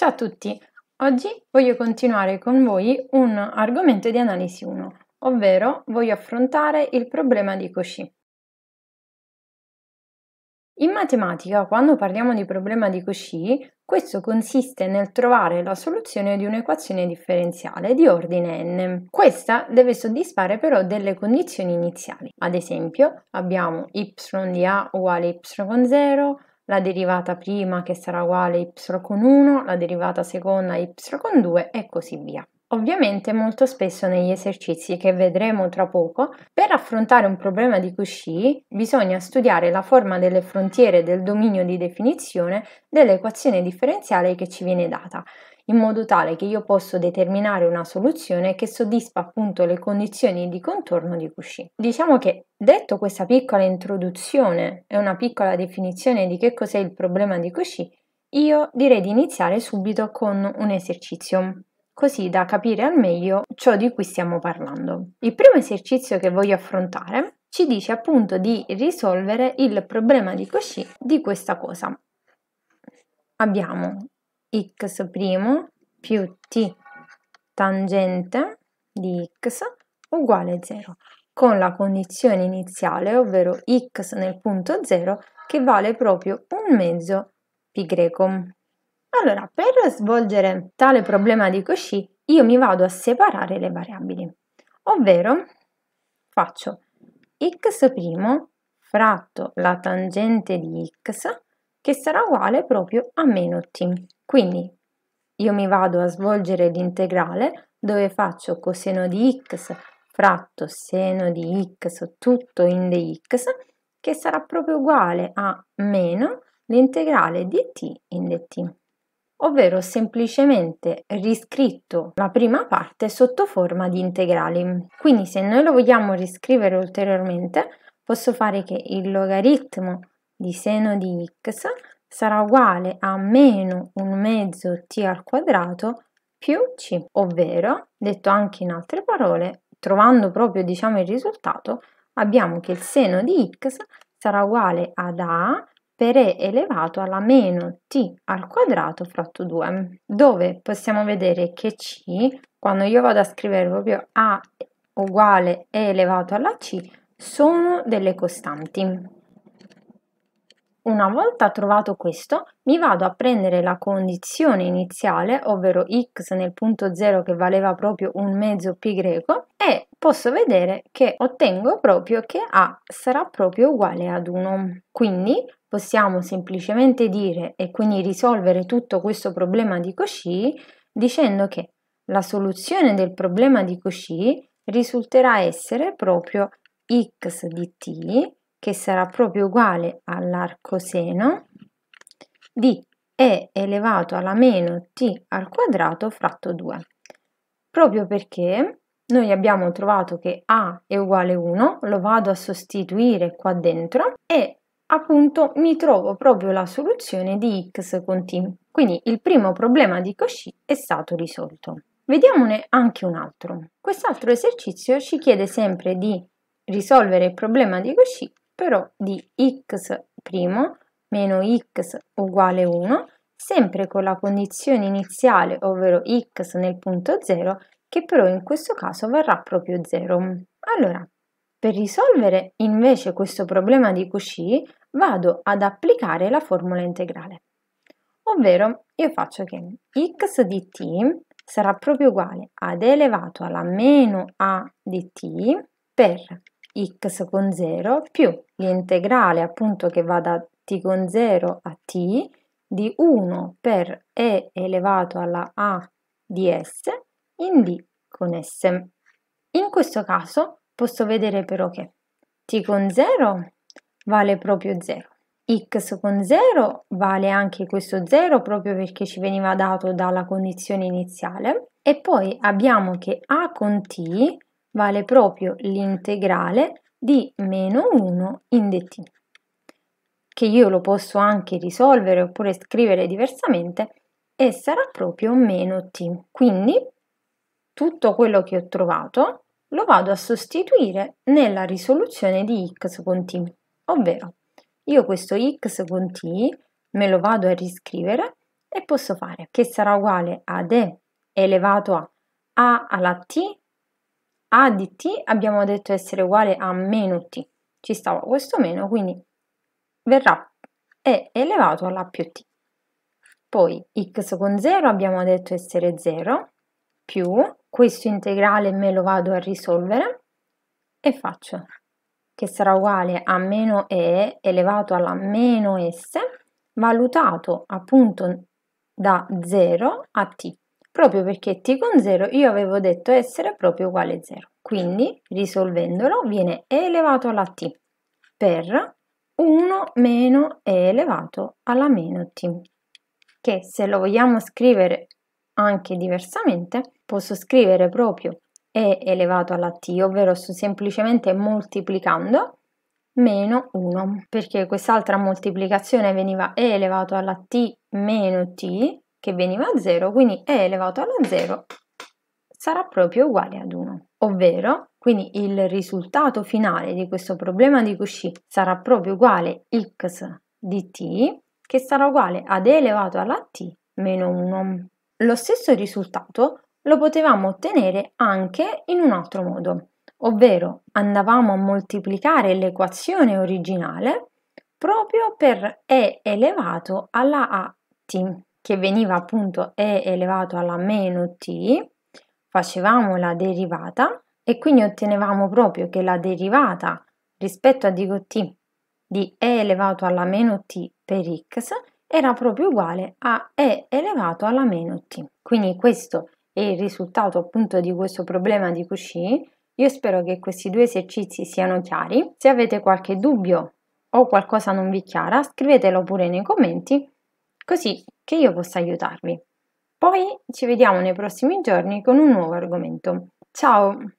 Ciao a tutti! Oggi voglio continuare con voi un argomento di analisi 1, ovvero voglio affrontare il problema di Cauchy. In matematica, quando parliamo di problema di Cauchy, questo consiste nel trovare la soluzione di un'equazione differenziale di ordine n. Questa deve soddisfare però delle condizioni iniziali. Ad esempio, abbiamo y di a uguale y con 0, la derivata prima che sarà uguale a y con 1, la derivata seconda a y con 2 e così via. Ovviamente molto spesso negli esercizi che vedremo tra poco, per affrontare un problema di Cauchy bisogna studiare la forma delle frontiere del dominio di definizione dell'equazione differenziale che ci viene data, in modo tale che io posso determinare una soluzione che soddisfa appunto le condizioni di contorno di Cauchy. Diciamo che detto questa piccola introduzione e una piccola definizione di che cos'è il problema di Cauchy, io direi di iniziare subito con un esercizio così da capire al meglio ciò di cui stiamo parlando. Il primo esercizio che voglio affrontare ci dice appunto di risolvere il problema di Cauchy di questa cosa. Abbiamo x' più t tangente di x uguale 0 con la condizione iniziale, ovvero x nel punto 0, che vale proprio un mezzo pi greco. Allora, per svolgere tale problema di Cauchy, io mi vado a separare le variabili, ovvero faccio x' fratto la tangente di x che sarà uguale proprio a meno t. Quindi io mi vado a svolgere l'integrale dove faccio coseno di x fratto seno di x tutto in dx che sarà proprio uguale a meno l'integrale di t in dt ovvero semplicemente riscritto la prima parte sotto forma di integrali. Quindi se noi lo vogliamo riscrivere ulteriormente, posso fare che il logaritmo di seno di x sarà uguale a meno un mezzo t al quadrato più c, ovvero, detto anche in altre parole, trovando proprio diciamo, il risultato, abbiamo che il seno di x sarà uguale ad a per e elevato alla meno t al quadrato fratto 2, dove possiamo vedere che c, quando io vado a scrivere proprio a uguale e elevato alla c, sono delle costanti. Una volta trovato questo, mi vado a prendere la condizione iniziale, ovvero x nel punto 0 che valeva proprio un mezzo pi greco, e posso vedere che ottengo proprio che a sarà proprio uguale ad 1. Quindi possiamo semplicemente dire e quindi risolvere tutto questo problema di Cauchy dicendo che la soluzione del problema di Cauchy risulterà essere proprio x di t che sarà proprio uguale all'arcoseno di e elevato alla meno t al quadrato fratto 2. Proprio perché noi abbiamo trovato che a è uguale 1, lo vado a sostituire qua dentro e appunto mi trovo proprio la soluzione di x con t. Quindi il primo problema di Cauchy è stato risolto. Vediamone anche un altro. Quest'altro esercizio ci chiede sempre di risolvere il problema di Cauchy però di x' meno x uguale 1, sempre con la condizione iniziale, ovvero x nel punto 0, che però in questo caso varrà proprio 0. Allora, per risolvere invece questo problema di Cauchy, vado ad applicare la formula integrale. Ovvero, io faccio che x di t sarà proprio uguale ad elevato alla meno a di t per x con 0 più l'integrale appunto che va da t con 0 a t di 1 per e elevato alla a di s in d con s. In questo caso posso vedere però che t con 0 vale proprio 0 x con 0 vale anche questo 0 proprio perché ci veniva dato dalla condizione iniziale e poi abbiamo che a con t vale proprio l'integrale di meno 1 in dt, che io lo posso anche risolvere oppure scrivere diversamente, e sarà proprio meno t. Quindi tutto quello che ho trovato lo vado a sostituire nella risoluzione di x con t, ovvero io questo x con t me lo vado a riscrivere e posso fare che sarà uguale ad e elevato a a alla t a di t abbiamo detto essere uguale a meno t, ci stava questo meno, quindi verrà e elevato alla più t. Poi x con 0 abbiamo detto essere 0, più questo integrale me lo vado a risolvere e faccio che sarà uguale a meno e elevato alla meno s valutato appunto da 0 a t proprio perché t con 0 io avevo detto essere proprio uguale a 0. Quindi, risolvendolo, viene e elevato alla t per 1 meno e elevato alla meno t, che se lo vogliamo scrivere anche diversamente, posso scrivere proprio e elevato alla t, ovvero sto semplicemente moltiplicando meno 1, perché quest'altra moltiplicazione veniva e elevato alla t meno t, che veniva a 0, quindi e elevato alla 0 sarà proprio uguale ad 1. Ovvero, quindi il risultato finale di questo problema di Cauchy sarà proprio uguale a x di t, che sarà uguale ad e elevato alla t meno 1. Lo stesso risultato lo potevamo ottenere anche in un altro modo, ovvero andavamo a moltiplicare l'equazione originale proprio per e elevato alla a t che veniva appunto E elevato alla meno T, facevamo la derivata e quindi ottenevamo proprio che la derivata rispetto a D con T di E elevato alla meno T per X era proprio uguale a E elevato alla meno T. Quindi questo è il risultato appunto di questo problema di Cauchy. Io spero che questi due esercizi siano chiari. Se avete qualche dubbio o qualcosa non vi chiara, scrivetelo pure nei commenti così che io possa aiutarvi. Poi ci vediamo nei prossimi giorni con un nuovo argomento. Ciao!